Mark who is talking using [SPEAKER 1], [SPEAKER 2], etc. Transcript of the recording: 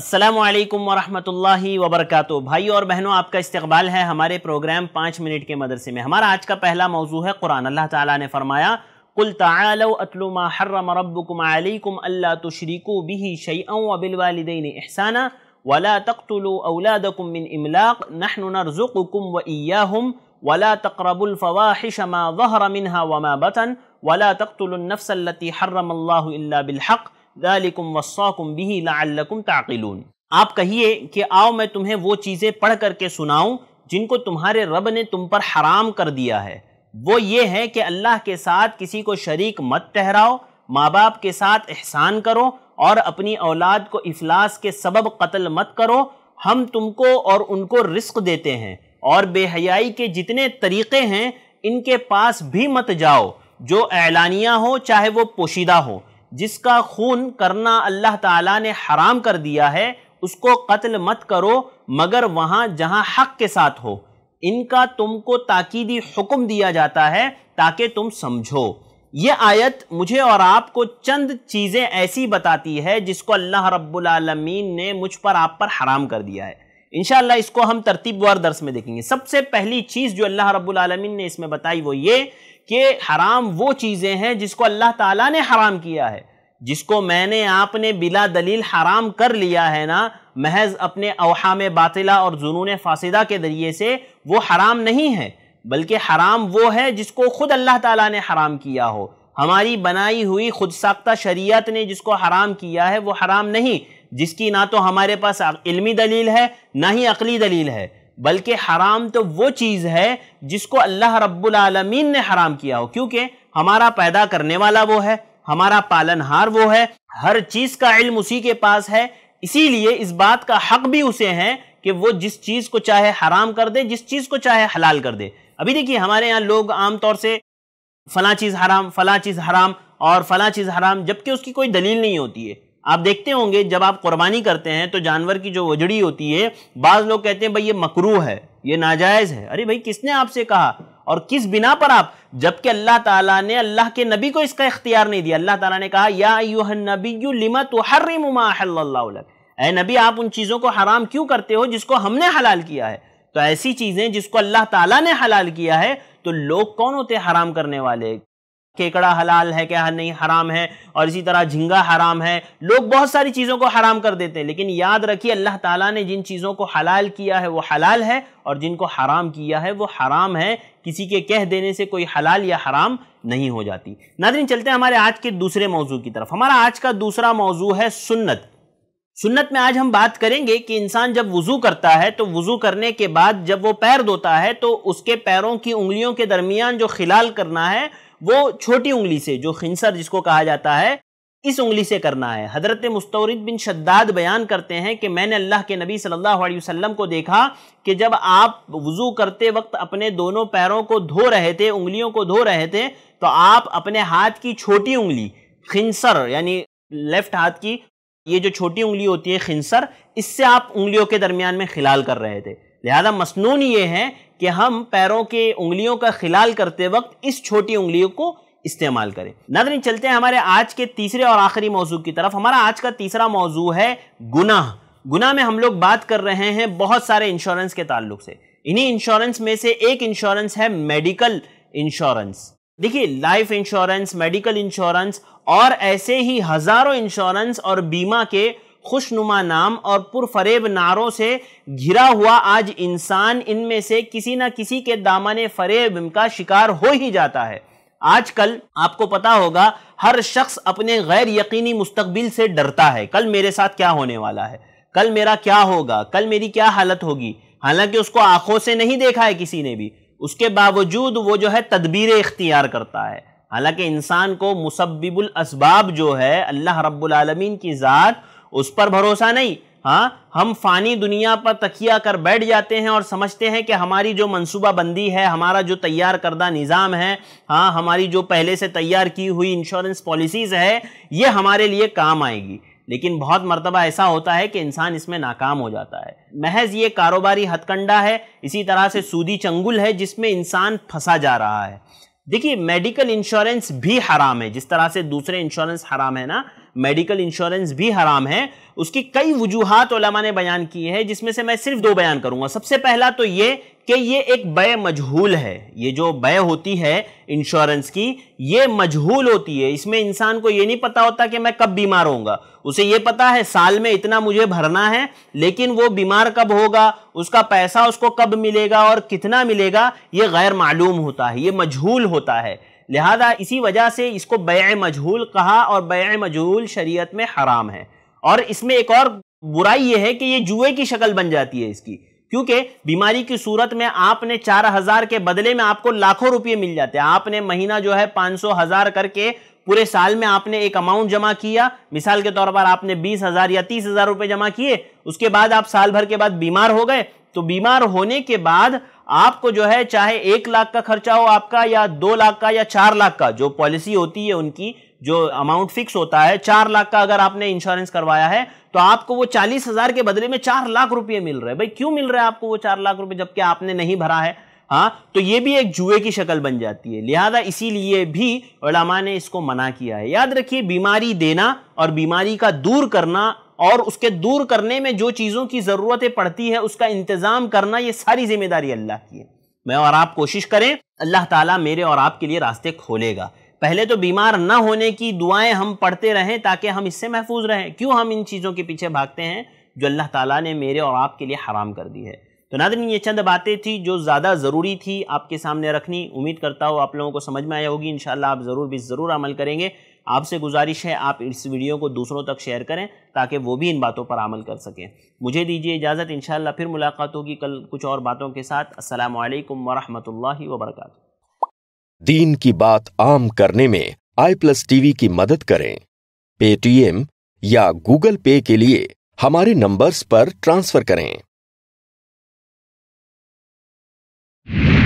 [SPEAKER 1] असलकम वरहमल वबरक भाई और बहनों आपका इस्तबाल है हमारे प्रोग्राम पाँच मिनट के मदरसे में हमारा आज का पहला मौजू है कुरान अल्लाह ताला ने फरमाया कुल तलमा हर्रम रबकुम अल्ला तुशरीको बिही शैअ वबिलवालदेन एहसाना वला तख्तलो औलादकुम मिन इमलाक नहन नरजुकुम व ईयाहुम वला तकरबुलफ़वाहिशमा वहर मिनहा वमा बतन वला तख्तलनफ़सलती हर्रम अल्ला बिलहक़ दालिकुम वस्कुम बिही लाकुम ताकिलून आप कहिए कि आओ मैं तुम्हें वो चीज़ें पढ़ करके सुनाऊं जिनको तुम्हारे रब ने तुम पर हराम कर दिया है वो ये है कि अल्लाह के साथ किसी को शरीक मत ठहराओ माँ बाप के साथ एहसान करो और अपनी औलाद को इफलास के सबब कत्ल मत करो हम तुमको और उनको रिस्क देते हैं और बेहयाई के जितने तरीक़े हैं इनके पास भी मत जाओ जो एलानिया हो चाहे वो पोशीदा हो जिसका खून करना अल्लाह ताला ने हराम कर दिया है उसको कत्ल मत करो मगर वहाँ जहाँ हक के साथ हो इनका तुमको ताकीदी हुक्म दिया जाता है ताकि तुम समझो ये आयत मुझे और आपको चंद चीज़ें ऐसी बताती है जिसको अल्लाह रब्बुल रबालमीन ने मुझ पर आप पर हराम कर दिया है इनशाला इसको हम तरतीबार दर्स में देखेंगे सबसे पहली चीज़ जो अल्लाह रब्लमिन ने इसमें बताई वो ये कि हराम वो चीज़ें हैं जिसको अल्लाह ताला ने हराम किया है जिसको मैंने आपने बिला दलील हराम कर लिया है ना महज अपने अवहाम बातिला और जुनून फासिदा के ज़रिए से वो हराम नहीं है बल्कि हराम वो है जिसको ख़ुद अल्लाह ताला ने हराम किया हो हमारी बनाई हुई खुद साख्ता शरीयत ने जिसको हराम किया है वो हराम नहीं जिसकी ना तो हमारे पास इल्मी दलील है ना ही अकली दलील है बल्कि हराम तो वो चीज़ है जिसको अल्लाह रब्बुल आलमीन ने हराम किया हो क्योंकि हमारा पैदा करने वाला वो है हमारा पालनहार वो है हर चीज़ का इल्म उसी के पास है इसीलिए इस बात का हक भी उसे है कि वो जिस चीज़ को चाहे हराम कर दे जिस चीज़ को चाहे हलाल कर दे अभी देखिए हमारे यहाँ लोग आमतौर से फ़लाँ चीज़ हराम फ़लाँ चीज़ हराम और फ़लाँ चीज़ हराम जबकि उसकी कोई दलील नहीं होती है आप देखते होंगे जब आप कुर्बानी करते हैं तो जानवर की जो वजड़ी होती है बाज लोग कहते हैं भाई ये मकरू है ये नाजायज़ है अरे भाई किसने आपसे कहा और किस बिना पर आप जबकि अल्लाह ताला ने अल्लाह के नबी को इसका इख्तियार नहीं दिया अल्लाह ताला ने कहा या नबी लिमा तो हर ए नबी आप उन चीज़ों को हराम क्यों करते हो जिसको हमने हलाल किया है तो ऐसी चीज़ें जिसको अल्लाह ताला ने हलाल किया है तो लोग कौन होते हराम करने वाले केकड़ा हलाल है क्या नहीं हराम है और इसी तरह झिंगा हराम है लोग बहुत सारी चीज़ों को हराम कर देते हैं लेकिन याद रखिए अल्लाह ताला ने जिन चीज़ों को हलाल किया है वो हलाल है और जिनको हराम किया है वो हराम है किसी के कह देने से कोई हलाल या हराम नहीं हो जाती नादरीन चलते हैं हमारे आज के दूसरे मौजू की तरफ हमारा आज का दूसरा मौजू है सुन्नत सुन्नत में आज हम बात करेंगे कि इंसान जब वज़ू करता है तो वज़ू करने के बाद जब वो पैर धोता है तो उसके पैरों की उंगलियों के दरमियान जो खिलाल करना है वो छोटी उंगली से जो खिंसर जिसको कहा जाता है इस उंगली से करना है हजरत मुस्तौरद बिन शद्दाद बयान करते हैं कि मैंने अल्लाह के नबी सल्लल्लाहु अलैहि वसल्लम को देखा कि जब आप वज़ू करते वक्त अपने दोनों पैरों को धो रहे थे उंगलियों को धो रहे थे तो आप अपने हाथ की छोटी उंगली खिंसर यानी लेफ्ट हाथ की ये जो छोटी उंगली होती है खिंसर इससे आप उंगलियों के दरमियान में खिलाल कर रहे थे लिहाजा मसनून ये है कि हम पैरों के उंगलियों का खिलाल करते वक्त इस छोटी उंगलियों को इस्तेमाल करें नादरीन चलते हैं हमारे आज के तीसरे और आखिरी मौजू की तरफ हमारा आज का तीसरा मौजू है गुनाह गुनाह में हम लोग बात कर रहे हैं बहुत सारे इंश्योरेंस के ताल्लुक से इन्हीं इंश्योरेंस में से एक इंश्योरेंस है मेडिकल इंश्योरेंस देखिए लाइफ इंश्योरेंस मेडिकल इंश्योरेंस और ऐसे ही हज़ारों इंश्योरेंस और बीमा के खुशनुमा नाम और पुरफरेब नारों से घिरा हुआ आज इंसान इनमें से किसी ना किसी के दामन फरेब का शिकार हो ही जाता है आजकल आपको पता होगा हर शख्स अपने गैर यकीनी मुस्तबिल से डरता है कल मेरे साथ क्या होने वाला है कल मेरा क्या होगा कल मेरी क्या हालत होगी हालांकि उसको आंखों से नहीं देखा है किसी ने भी उसके बावजूद वो जो है तदबीरें इख्तियार करता है हालांकि इंसान को मुसब्बिबुल असबाब जो है अल्लाह रब्बुल आलमीन की ज़ात उस पर भरोसा नहीं हाँ हम फानी दुनिया पर तकिया कर बैठ जाते हैं और समझते हैं कि हमारी जो मनसूबाबंदी है हमारा जो तैयार करदा निज़ाम है हाँ हमारी जो पहले से तैयार की हुई इंश्योरेंस पॉलिसीज़ है ये हमारे लिए काम आएगी लेकिन बहुत मरतबा ऐसा होता है कि इंसान इसमें नाकाम हो जाता है महज ये कारोबारी हथकंडा है इसी तरह से सूदी चंगुल है जिसमें इंसान फंसा जा रहा है देखिए मेडिकल इंश्योरेंस भी हराम है जिस तरह से दूसरे इंश्योरेंस हराम है ना मेडिकल इंश्योरेंस भी हराम है उसकी कई वजूहत ने बयान की है जिसमें से मैं सिर्फ दो बयान करूंगा सबसे पहला तो ये कि ये एक बय मजहूल है ये जो बय होती है इंश्योरेंस की ये मजहूल होती है इसमें इंसान को ये नहीं पता होता कि मैं कब बीमार होऊंगा उसे ये पता है साल में इतना मुझे भरना है लेकिन वो बीमार कब होगा उसका पैसा उसको कब मिलेगा और कितना मिलेगा ये गैर मालूम होता है ये मजहूल होता है लिहाजा इसी वजह से इसको बय मजहूल कहा और बय मजहूल शरीयत में हराम है और इसमें एक और बुराई यह है कि ये जुए की शक्ल बन जाती है इसकी क्योंकि बीमारी की सूरत में आपने चार हजार के बदले में आपको लाखों रुपये मिल जाते हैं आपने महीना जो है पाँच सौ हजार करके पूरे साल में आपने एक अमाउंट जमा किया मिसाल के तौर पर आपने बीस हजार या तीस हजार रुपये जमा किए उसके बाद आप साल भर के बाद बीमार हो गए तो बीमार होने के बाद आपको जो है चाहे एक लाख का खर्चा हो आपका या दो लाख का या चार लाख का जो पॉलिसी होती है उनकी जो अमाउंट फिक्स होता है चार लाख का अगर आपने इंश्योरेंस करवाया है तो आपको वो चालीस हजार के बदले में चार लाख रुपए मिल रहे हैं भाई क्यों मिल रहा है आपको वो चार लाख रुपए जबकि आपने नहीं भरा है हाँ तो ये भी एक जुए की शक्ल बन जाती है लिहाजा इसीलिए भी ओलामा ने इसको मना किया है याद रखिए बीमारी देना और बीमारी का दूर करना और उसके दूर करने में जो चीज़ों की ज़रूरतें पड़ती है उसका इंतज़ाम करना ये सारी जिम्मेदारी अल्लाह की है मैं और आप कोशिश करें अल्लाह ताला मेरे और आपके लिए रास्ते खोलेगा पहले तो बीमार ना होने की दुआएं हम पढ़ते रहें ताकि हम इससे महफूज रहें क्यों हम इन चीज़ों के पीछे भागते हैं जो अल्लाह ताला ने मेरे और आपके लिए हराम कर दी है तो नादिन ये चंद बातें थी जो ज़्यादा ज़रूरी थी आपके सामने रखनी उम्मीद करता हूँ आप लोगों को समझ में आया होगी इन आप ज़रूर भी ज़रूर अमल करेंगे आपसे गुजारिश है आप इस वीडियो को दूसरों तक शेयर करें ताकि वो भी इन बातों पर अमल कर सकें मुझे दीजिए इजाज़त इन फिर मुलाकात होगी कल कुछ और बातों के साथ असल वरहमल वरक दीन की बात आम करने में आई प्लस टीवी की मदद करें पेटीएम या गूगल पे के लिए हमारे नंबर्स पर ट्रांसफर करें